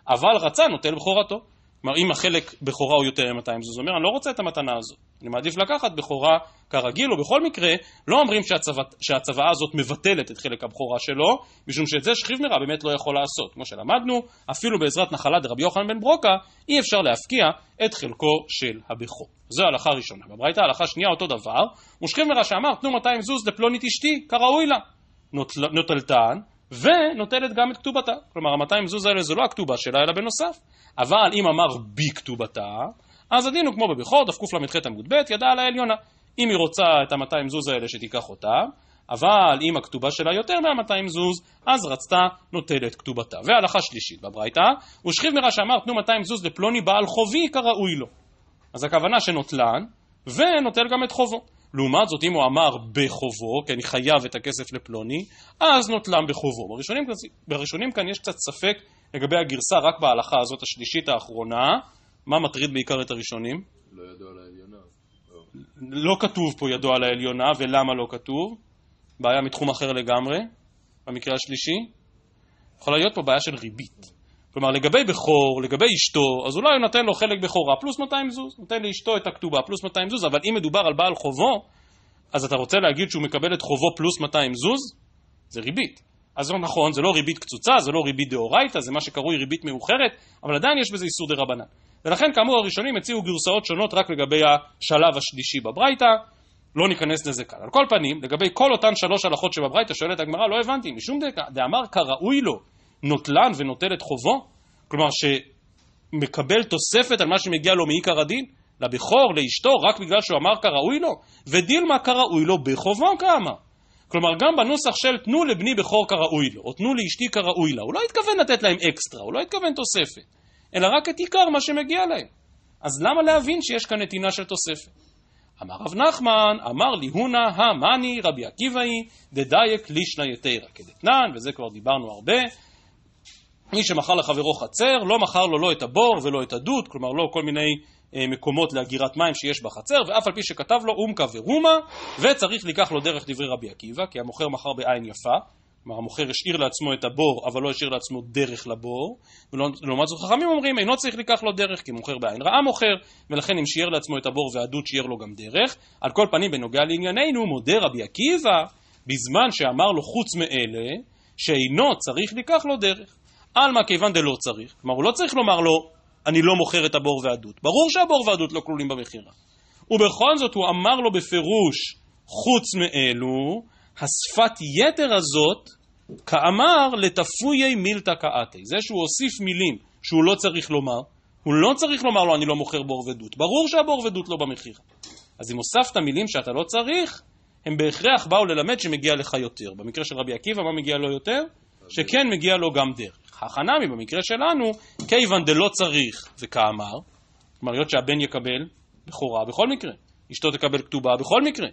אבל רצה נוטל בכורתו. כלומר, אם החלק בכורה הוא יותר מ-200 זוז, אומר, אני לא רוצה את המתנה הזאת. אני מעדיף לקחת בכורה כרגיל, או בכל מקרה, לא אומרים שהצבא, שהצוואה הזאת מבטלת את חלק הבכורה שלו, משום שאת זה שכיב מרע באמת לא יכול לעשות. כמו שלמדנו, אפילו בעזרת נחלה דרבי יוחנן בן ברוקה, אי אפשר להפקיע את חלקו של הבכור. זו הלכה ראשונה. בברייתא הלכה שנייה אותו דבר, ושכיב מרע שאמר, תנו 200 זוז לפלונית אשתי, כראוי לה. נוטלתן, ונוטלת גם את כתובתה. כלומר, המאתיים זוז האלה זה לא הכתובה שלה, אלא בנוסף. אבל אם אמר בי כתובתה, אז הדין הוא כמו בבכור, דף קל"ח עמוד ב', ידה על העליונה. אם היא רוצה את המאתיים זוז האלה שתיקח אותה, אבל אם הכתובה שלה יותר מהמאתיים זוז, אז רצתה נוטלת כתובתה. והלכה שלישית בברייתא, הוא שכיב מרע שאמר תנו מאתיים זוז לפלוני בעל חובי כראוי לו. אז הכוונה שנוטלן, ונוטל גם את חובו. לעומת זאת, אם הוא אמר בחובו, כי אני חייב את הכסף לפלוני, אז נוטלם בחובו. בראשונים, בראשונים כאן יש קצת ספק לגבי הגרסה רק בהלכה הזאת, השלישית האחרונה. מה מטריד בעיקר את הראשונים? לא ידוע על העליונה. לא. לא כתוב פה ידוע על העליונה, ולמה לא כתוב? בעיה מתחום אחר לגמרי, במקרה השלישי. יכולה להיות פה בעיה של ריבית. כלומר לגבי בכור, לגבי אשתו, אז אולי הוא נותן לו חלק בכורה פלוס 200 זוז, נותן לאשתו את הכתובה פלוס 200 זוז, אבל אם מדובר על בעל חובו, אז אתה רוצה להגיד שהוא מקבל את חובו פלוס 200 זוז? זה ריבית. אז זה לא נכון, זה לא ריבית קצוצה, זה לא ריבית דאורייתא, זה מה שקרוי ריבית מאוחרת, אבל עדיין יש בזה איסור דה רבנן. ולכן כאמור הראשונים הציעו גרסאות שונות רק לגבי השלב השלישי בברייתא, לא ניכנס לזה כאן. על כל פנים, לגבי כל אותן שלוש הלכות שבברייתא שואלת הגמרא, לא הבנתי, משום דאמר כראוי לו נוטלן ונוטל את חובו? כלומר, שמקבל תוספת על מה שמגיע לו מעיקר הדין? לבכור, לאשתו, רק בגלל שהוא אמר כראוי לו? ודילמה כראוי לו בחובו כמה? כלומר, גם בנוסח של תנו לבני בכור כראוי לו, או תנו לאשתי כראוי לה, הוא לא התכוון לתת להם אקסטרה, הוא לא התכוון תוספת, אלא רק את עיקר מה שמגיע להם. אז למה להבין שיש כאן נתינה של תוספת? אמר רב נחמן, אמר לי הונא המאני רבי עקיבאי דדייק לישנא יתירא כדתנן, וזה כבר דיברנו הרבה, מי שמכר לחברו חצר, לא מכר לו לא את הבור ולא את הדוד, כלומר לא כל מיני אה, מקומות לאגירת מים שיש בחצר, ואף על פי שכתב לו אומקה ורומה, וצריך לקח לו דרך דברי רבי עקיבא, כי המוכר מכר בעין יפה, כלומר המוכר השאיר לעצמו את הבור, אבל לא השאיר לעצמו דרך לבור, ולעומת זאת חכמים אומרים, אינו צריך לקח לו דרך, כי מוכר בעין רעה מוכר, ולכן אם שיער לעצמו את הבור והדוד שיער לו גם דרך. על כל פנים, בנוגע לענייננו, מודה רבי עקיבא, בזמן שאמר לו חוץ מאלה, שאינו צריך לקח לו דרך. עלמא כיוון דלא צריך, כלומר הוא לא צריך לומר לו, אני לא מוכר את הבור והדות. ברור שהבור והדות לא כלולים במכירה. ובכל זאת הוא אמר לו בפירוש, חוץ מאלו, השפת יתר הזאת, כאמר לתפויי מילתא קאתי. זה שהוא הוסיף מילים שהוא לא צריך לומר, הוא לא צריך לומר לו אני לא מוכר בור ודות. ברור שהבור ודות לא במכירה. אז אם הוספת מילים שאתה לא צריך, הם בהכרח באו ללמד שמגיע לך יותר. במקרה של רבי עקיבא, מה מגיע לו יותר? שכן מגיע לו גם דרך. חנמי במקרה שלנו, כיוון דלא צריך זה כאמר, כלומר להיות שהבן יקבל בכורה בכל מקרה, אשתו תקבל כתובה בכל מקרה.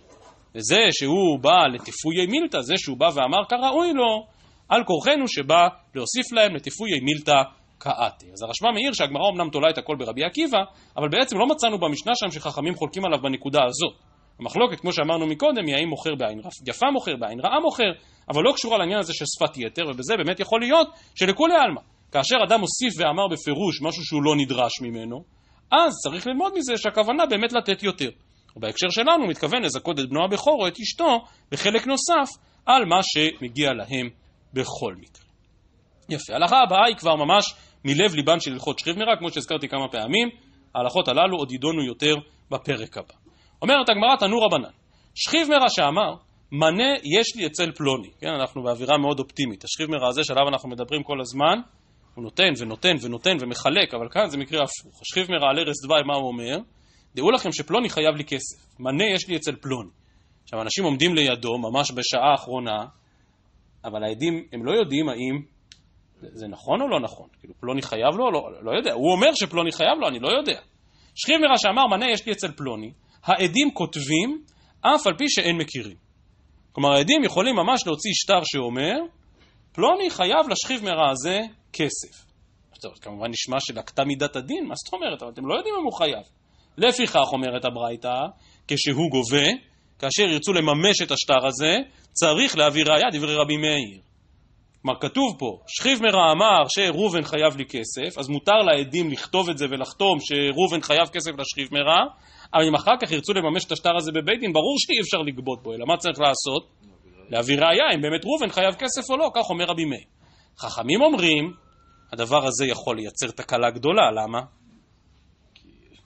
וזה שהוא בא לתפויי מילתא, זה שהוא בא ואמר כראוי לו, על כורחנו שבא להוסיף להם לתפויי מילתא קאתי. אז הרשב"א מעיר שהגמרא אמנם תולה את הכל ברבי עקיבא, אבל בעצם לא מצאנו במשנה שם שחכמים חולקים עליו בנקודה הזאת. המחלוקת, כמו שאמרנו מקודם, היא האם מוכר בעין רף יפה מוכר, בעין רעה מוכר, אבל לא קשורה לעניין הזה של שפת יתר, ובזה באמת יכול להיות שלכולי עלמא. כאשר אדם הוסיף ואמר בפירוש משהו שהוא לא נדרש ממנו, אז צריך ללמוד מזה שהכוונה באמת לתת יותר. ובהקשר שלנו הוא מתכוון לזכות את בנו הבכור או את אשתו בחלק נוסף על מה שמגיע להם בכל מקרה. יפה, ההלכה הבאה היא כבר ממש מלב ליבן של הלכות שכיב מרע, כמו שהזכרתי כמה פעמים, ההלכות הללו עוד יידונו יותר בפרק הבא. אומרת הגמרא תנו רבנן, שכיב מרע שאמר, מנה יש לי אצל פלוני, כן, אנחנו באווירה מאוד אופטימית, השכיב מרע הזה שעליו אנחנו מדברים כל הזמן, הוא נותן ונותן ונותן ומחלק, אבל כאן זה מקרה הפוך, השכיב מרע על ערש דווי, מה הוא אומר? דעו לכם שפלוני חייב לי כסף, מנה יש לי אצל פלוני. עכשיו, אנשים עומדים לידו ממש בשעה האחרונה, אבל העדים, הם לא יודעים האם זה נכון או לא נכון. כאילו, פלוני חייב לו או לא, לא יודע. הוא אומר שפלוני חייב לו, אני לא יודע. שכיב מרע שאמר, מנה יש לי אצל פלוני, העדים כותבים אף על פי שאין מכירים. כלומר, העדים יכולים ממש להוציא שטר שאומר, פלוני חייב לשכיב מרע הזה כסף. טוב, כמובן נשמע שלקתה מידת הדין, מה זאת אומרת? אבל אתם לא יודעים אם הוא חייב. לפיכך, אומרת הברייתא, כשהוא גובה, כאשר ירצו לממש את השטר הזה, צריך להביא ראייה, דברי רבי מאיר. כלומר, כתוב פה, שכיב מרע אמר שראובן חייב לי כסף, אז מותר לעדים לכתוב את זה ולחתום שראובן חייב כסף לשכיב מרע, אבל אם אחר כך ירצו לממש את השטר הזה בבית דין, ברור שאי אפשר לגבות בו, אלא מה צריך לעשות? להביא ראייה, אם באמת ראובן חייב כסף או לא, כך אומר רבי מאיר. חכמים אומרים, הדבר הזה יכול לייצר תקלה גדולה, למה?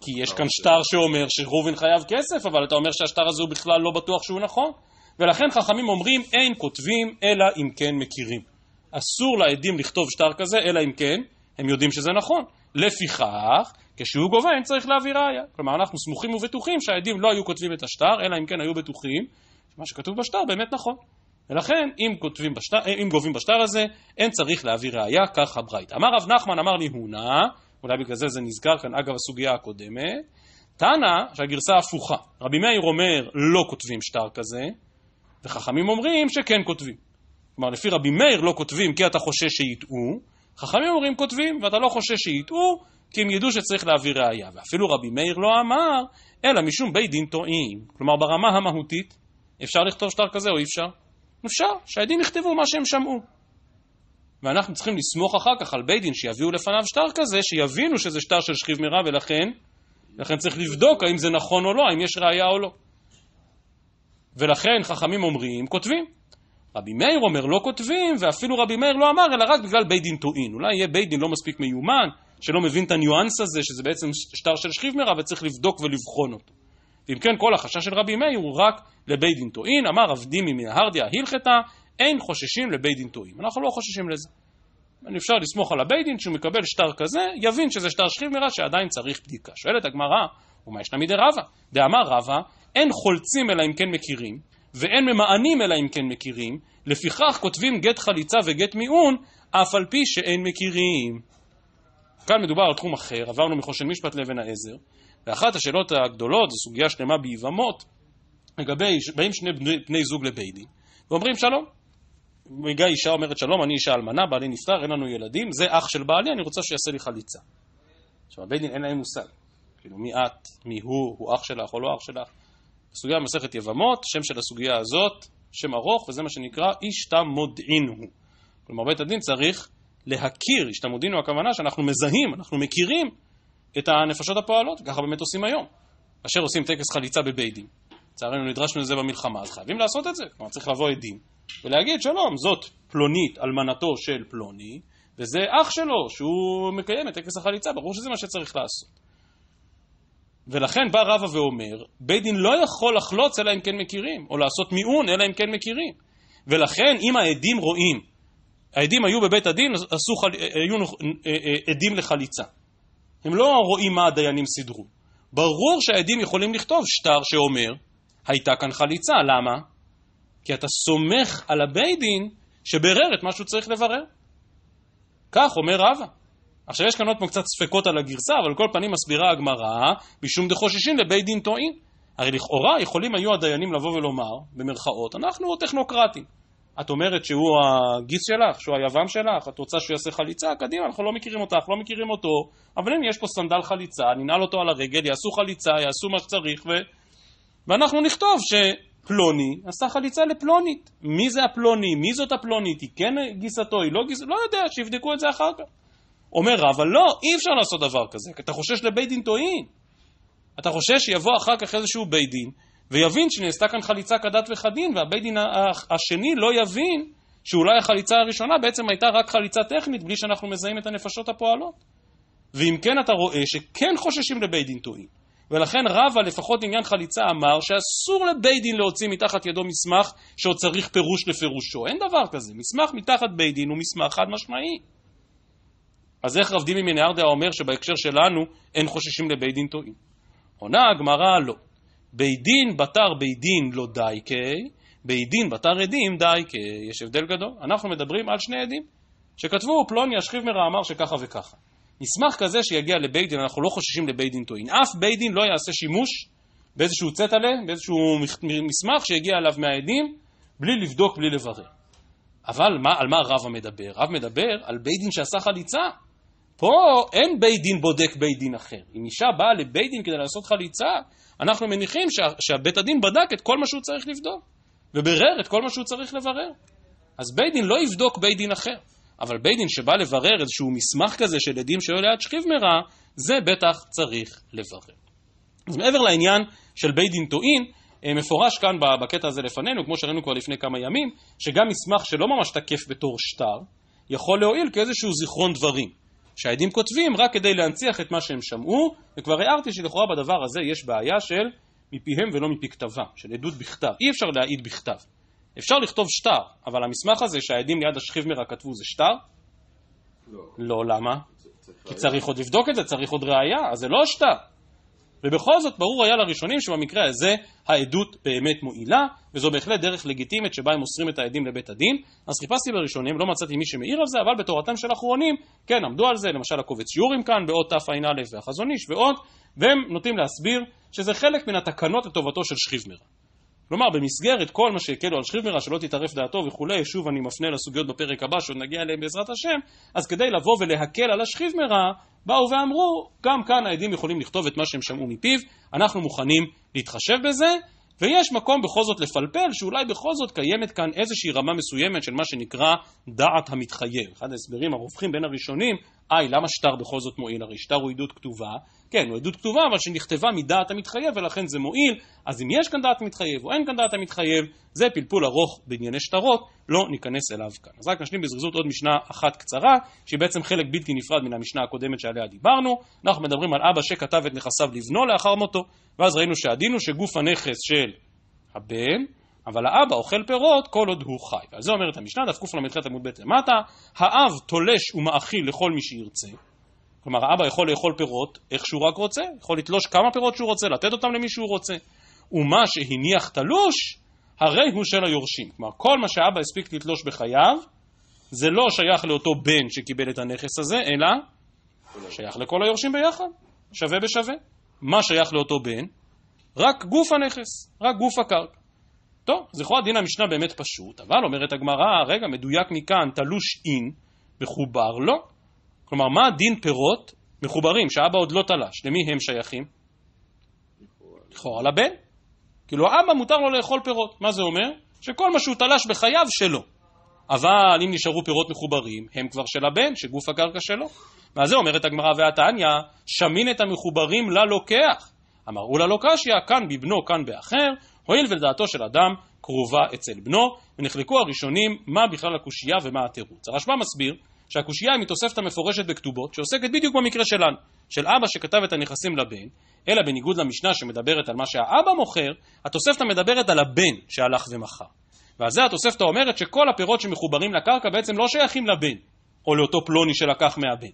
כי יש כאן שטר שאומר שראובן חייב כסף, אבל אתה אומר שהשטר הזה הוא בכלל לא בטוח שהוא נכון. ולכן חכמים אומרים, אין כותבים, אלא אם כן מכירים. אסור לעדים לכתוב שטר כזה, אלא אם כן הם יודעים שזה נכון. לפיכך, כשהוא גובה אין צריך להביא ראיה. כלומר, אנחנו סמוכים ובטוחים שהעדים לא היו כותבים את השטר, אלא אם כן היו בטוחים שמה שכתוב בשטר באמת נכון. ולכן, אם, בשטר, אה, אם גובים בשטר הזה, אין צריך להביא ראיה, כך הברייתא. אמר רב נחמן, אמר לי הונה, אולי בגלל זה זה נזכר כאן אגב הסוגיה הקודמת, טענה שהגרסה הפוכה. רבי מאיר אומר, לא כותבים שטר כזה, וחכמים אומרים שכן כותבים. כלומר, לפי רבי מאיר לא כותבים כי אתה חושש שיטעו, חכמים אומרים כותבים, ואתה לא חושש שיטעו, כי הם ידעו שצריך להביא ראייה. ואפילו רבי מאיר לא אמר, אלא משום בית דין טועים. כלומר, ברמה המהותית, אפשר לכתוב שטר כזה או אי אפשר? אפשר, שהעדים יכתבו מה שהם שמעו. ואנחנו צריכים לסמוך אחר כך על בית דין שיביאו לפניו שטר כזה, שיבינו שזה שטר של שכיב מרע, ולכן לכן צריך לבדוק האם זה נכון או לא, האם יש ראייה או לא. ולכן חכמים אומרים, כותבים. רבי מאיר אומר לא כותבים, ואפילו רבי מאיר לא אמר, אלא רק בגלל בית דין טועין. אולי יהיה בית דין לא מספיק מיומן, שלא מבין את הניואנס הזה, שזה בעצם שטר של שכיב מרע, וצריך לבדוק ולבחון אותו. ואם כן, כל החשש של רבי מאיר הוא רק לבית דין טועין, אמר עבדי ממהרדיה הלכתה, אין חוששים לבית דין טועין. אנחנו לא חוששים לזה. אפשר לסמוך על הבית דין, שהוא מקבל שטר כזה, יבין שזה שטר שכיב מרע שעדיין צריך בדיקה. שואלת הגמרא, ומה ישנה מדי רבא? דאמר רבא, אין חולצים אלא אם כן מכירים, ואין ממאנים אלא אם כן מכירים, לפיכך כותבים גט חליצה וגט מיעון, אף על פי שאין מכירים. כאן מדובר על תחום אחר, עברנו מחושן משפט לאבן העזר, ואחת השאלות הגדולות, זו סוגיה שלמה ביבמות, לגבי, באים שני בני, בני זוג לבית דין, ואומרים שלום. מגיע אישה אומרת שלום, אני אישה אלמנה, בעלי נפטר, אין לנו ילדים, זה אח של בעלי, אני רוצה שיעשה לי חליצה. עכשיו, הבית דין אין להם מושג. כאילו, מי את, מי הוא, הוא אח שלך או לא אח שלך. סוגיה במסכת יבמות, שם של הסוגיה הזאת, שם ארוך, וזה מה שנקרא השתמודעינו. כלומר, בית הדין צריך להכיר, השתמודעינו הכוונה שאנחנו מזהים, אנחנו מכירים את הנפשות הפועלות, ככה באמת עושים היום. אשר עושים טקס חליצה בבית דין. לצערנו נדרשנו לזה במלחמה, אז חייבים לעשות את זה. כלומר, צריך לבוא עדים ולהגיד, שלום, זאת פלונית, אלמנתו של פלוני, וזה אח שלו, שהוא מקיים את טקס החליצה, ברור שזה מה שצריך לעשות. ולכן בא רבא ואומר, בית דין לא יכול לחלוץ אלא אם כן מכירים, או לעשות מיעון אלא אם כן מכירים. ולכן אם העדים רואים, העדים היו בבית הדין, עשו, חל... היו אה, אה, אה, עדים לחליצה. הם לא רואים מה הדיינים סידרו. ברור שהעדים יכולים לכתוב שטר שאומר, הייתה כאן חליצה, למה? כי אתה סומך על הבית דין שבירר את מה שהוא צריך לברר. כך אומר רבא. עכשיו יש כאן עוד פעם קצת ספקות על הגרסה, אבל כל פנים מסבירה הגמרא, משום דחוששין לבית דין טועים. הרי לכאורה יכולים היו הדיינים לבוא ולומר, במרכאות, אנחנו טכנוקרטים. את אומרת שהוא הגיס שלך, שהוא היבם שלך, את רוצה שהוא יעשה חליצה? קדימה, אנחנו לא מכירים אותך, לא מכירים אותו, אבל הנה יש פה סנדל חליצה, ננעל אותו על הרגל, יעשו חליצה, יעשו מה שצריך, ו... ואנחנו נכתוב שפלוני עשה חליצה לפלונית. מי זה הפלוני? מי זאת הפלונית? היא כן גיסתו? היא לא גיסתו? לא יודע, שיבדקו את זה אחר כך. אומר רב, אבל לא, אי אפשר לעשות דבר כזה, כי אתה חושש לבית דין טועין. אתה חושש שיבוא אחר כך איזשהו בית דין, ויבין שנעשתה כאן חליצה כדת וכדין, והבית דין השני לא יבין שאולי החליצה הראשונה בעצם הייתה רק חליצה טכנית, בלי שאנחנו מזהים את הנפשות הפועלות. ואם כן, אתה רואה שכן חוששים לבית דין טועים. ולכן רבא, לפחות עניין חליצה, אמר שאסור לבית דין להוציא מתחת ידו מסמך שעוד צריך פירוש לפירושו. אין דבר כזה. מסמך מתחת בית דין הוא מסמך חד משמעי. אז איך רב דימי מנהרדה אומר שבהקשר שלנו אין חוששים לבית דין טועים? עונה הגמרא לא. בית דין בתר בית דין לא די כי, בית דין בתר עדים די כי, יש הבדל גדול. אנחנו מדברים על שני עדים שכתבו פלוני השכיב מרע אמר שככה וככה. מסמך כזה שיגיע לבית דין, אנחנו לא חוששים לבית דין טועים. אף בית דין לא יעשה שימוש באיזשהו צטלה, באיזשהו מסמך שהגיע אליו מהעדים, בלי לבדוק, בלי לברר. אבל מה, על מה רבא מדבר? רב מדבר על בית דין שעשה חליצה. פה אין בית דין בודק בית דין אחר. אם אישה באה לבית דין כדי לעשות חליצה, אנחנו מניחים שה, שהבית הדין בדק את כל מה שהוא צריך לבדוק, וברר את כל מה שהוא צריך לברר. אז בית דין לא יבדוק בית דין אחר. אבל בית דין שבא לברר איזשהו מסמך כזה של עדים שהיו ליד שכיב מרע, זה בטח צריך לברר. אז מעבר לעניין של בית דין טועין, אה, מפורש כאן בקטע הזה לפנינו, כמו שראינו כבר לפני כמה ימים, שגם מסמך שלא ממש תקף בתור שטר, יכול להועיל כאיזשהו זיכרון דברים. שהעדים כותבים רק כדי להנציח את מה שהם שמעו, וכבר הערתי שלכאורה בדבר הזה יש בעיה של מפיהם ולא מפי כתבה, של עדות בכתב. אי אפשר להעיד בכתב. אפשר לכתוב שטר, אבל המסמך הזה שהעדים ליד השכיבמרה כתבו זה שטר? לא. לא, למה? כי צריך עוד לבדוק את זה, צריך עוד ראייה, אז זה לא שטר. ובכל זאת ברור היה לראשונים שבמקרה הזה העדות באמת מועילה, וזו בהחלט דרך לגיטימית שבה הם מוסרים את העדים לבית הדין. אז חיפשתי בראשונים, לא מצאתי מי שמעיר על זה, אבל בתורתם של אחרונים, כן, עמדו על זה, למשל הקובץ יורים כאן, בעוד תא והחזון איש ועוד, והם נוטים להסביר שזה חלק מן התקנות לטובתו של שכיב מרע. כלומר, במסגרת כל מה שהקלו על שכיב מרע, שלא תטרף דעתו וכולי, שוב אני מפנה לסוגיות בפרק הבא, שעוד נגיע אליהן בעזרת השם, אז כדי לבוא ולהקל על השכיב מרע, באו ואמרו, גם כאן העדים יכולים לכתוב את מה שהם שמעו מפיו, אנחנו מוכנים להתחשב בזה, ויש מקום בכל זאת לפלפל, שאולי בכל זאת קיימת כאן איזושהי רמה מסוימת של מה שנקרא דעת המתחייב. אחד ההסברים הרווחים בין הראשונים היי, למה שטר בכל זאת מועיל? הרי שטר הוא עדות כתובה. כן, הוא עדות כתובה, אבל שנכתבה מדעת המתחייב, ולכן זה מועיל. אז אם יש כאן דעת מתחייב או אין כאן דעת המתחייב, זה פלפול ארוך בענייני שטרות, לא ניכנס אליו כאן. אז רק נשלים בזריזות עוד משנה אחת קצרה, שהיא בעצם חלק בלתי נפרד מן המשנה הקודמת שעליה דיברנו. אנחנו מדברים על אבא שכתב את נכסיו לבנו לאחר מותו, ואז ראינו שהדין הוא שגוף הנכס של הבן אבל האבא אוכל פירות כל עוד הוא חי. ועל זה אומרת המשנה, דף קל"ח עמוד ב' למטה, האב תולש ומאכיל לכל מי שירצה. כלומר, האבא יכול לאכול פירות איך שהוא רק רוצה, יכול לתלוש כמה פירות שהוא רוצה, לתת אותם למי שהוא רוצה. ומה שהניח תלוש, הרי הוא של היורשים. כלומר, כל מה שהאבא הספיק לתלוש בחייו, זה לא שייך לאותו בן שקיבל את הנכס הזה, אלא שייך לכל היורשים ביחד, שווה בשווה. מה שייך לאותו בן? רק גוף הנכס, רק גוף הקרקע. טוב, לכאורה דין המשנה באמת פשוט, אבל אומרת הגמרא, רגע, מדויק מכאן, תלוש אין, מחובר לא. כלומר, מה הדין פירות מחוברים, שאבא עוד לא תלש, למי הם שייכים? לכאורה לבן. כאילו האבא מותר לו לאכול פירות, מה זה אומר? שכל מה שהוא תלש בחייו שלו. אבל אם נשארו פירות מחוברים, הם כבר של הבן, שגוף הקרקע שלו. מה זה אומרת הגמרא והתניא? שמין את המחוברים ללוקח. אמרו לה לא כאן בבנו, כאן באחר, הואיל ולדעתו של אדם קרובה אצל בנו, ונחלקו הראשונים מה בכלל הקושייה ומה התירוץ. הרשב"א מסביר שהקושייה היא מתוספת המפורשת בכתובות, שעוסקת בדיוק במקרה שלנו, של אבא שכתב את הנכסים לבן, אלא בניגוד למשנה שמדברת על מה שהאבא מוכר, התוספתא מדברת על הבן שהלך ומכר. ועל זה התוספתא אומרת שכל הפירות שמחוברים לקרקע בעצם לא שייכים לבן, או לאותו פלוני שלקח מהבן,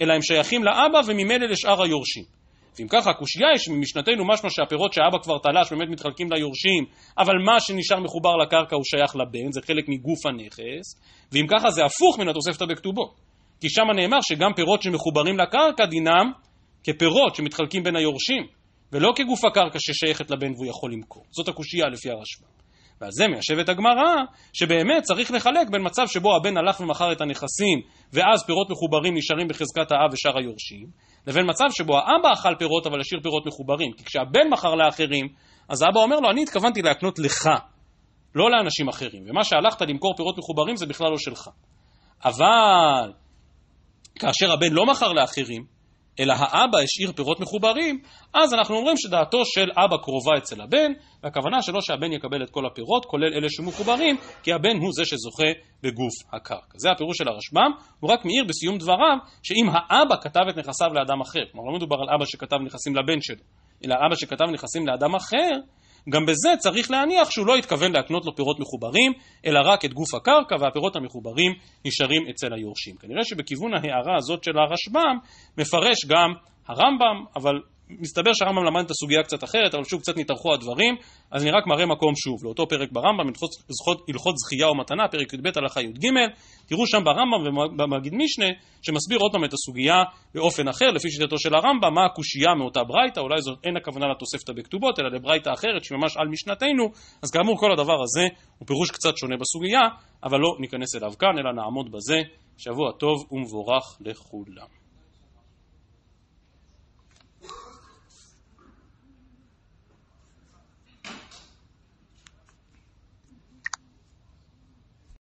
אלא הם שייכים לאבא וממילא לשאר היורשים. ואם ככה הקושייה היא שממשנתנו משמע שהפירות שהאבא כבר תלש באמת מתחלקים ליורשים, אבל מה שנשאר מחובר לקרקע הוא שייך לבן, זה חלק מגוף הנכס, ואם ככה זה הפוך מן התוספתא בכתובות. כי שם נאמר שגם פירות שמחוברים לקרקע דינם כפירות שמתחלקים בין היורשים, ולא כגוף הקרקע ששייכת לבן והוא יכול למכור. זאת הקושייה לפי הרשב"א. ועל זה מיישבת הגמרא, שבאמת צריך לחלק בין מצב שבו הבן הלך ומכר את הנכסים, ואז פירות מחוברים נשארים בחזקת האב ושאר היורשים, לבין מצב שבו האבא אכל פירות אבל השאיר פירות מחוברים. כי כשהבן מכר לאחרים, אז האבא אומר לו, אני התכוונתי להקנות לך, לא לאנשים אחרים. ומה שהלכת למכור פירות מחוברים זה בכלל לא שלך. אבל כאשר הבן לא מכר לאחרים, אלא האבא השאיר פירות מחוברים, אז אנחנו אומרים שדעתו של אבא קרובה אצל הבן, והכוונה שלו שהבן יקבל את כל הפירות, כולל אלה שמחוברים, כי הבן הוא זה שזוכה בגוף הקרקע. זה הפירוש של הרשב"ם, הוא רק מעיר בסיום דבריו, שאם האבא כתב את נכסיו לאדם אחר, כלומר לא מדובר על אבא שכתב נכסים לבן שלו, אלא אבא שכתב נכסים לאדם אחר, גם בזה צריך להניח שהוא לא התכוון להקנות לו פירות מחוברים, אלא רק את גוף הקרקע והפירות המחוברים נשארים אצל היורשים. כנראה שבכיוון ההערה הזאת של הרשב"ם מפרש גם הרמב"ם, אבל מסתבר שהרמב"ם למד את הסוגיה קצת אחרת, אבל שוב קצת נתארכו הדברים, אז אני רק מראה מקום שוב, לאותו פרק ברמב"ם, הלכות זכייה ומתנה, פרק י"ב הלכה י"ג, תראו שם ברמב"ם ובמגיד משנה, שמסביר עוד פעם את הסוגיה באופן אחר, לפי שיטתו של הרמב"ם, מה הקושייה מאותה ברייתא, אולי זאת אין הכוונה לתוספתא בכתובות, אלא לברייתא אחרת, שממש על משנתנו, אז כאמור כל הדבר הזה הוא פירוש קצת שונה בסוגיה, אבל לא ניכנס אליו כאן, אלא נעמוד בזה. שבוע טוב ומבורך לכולם.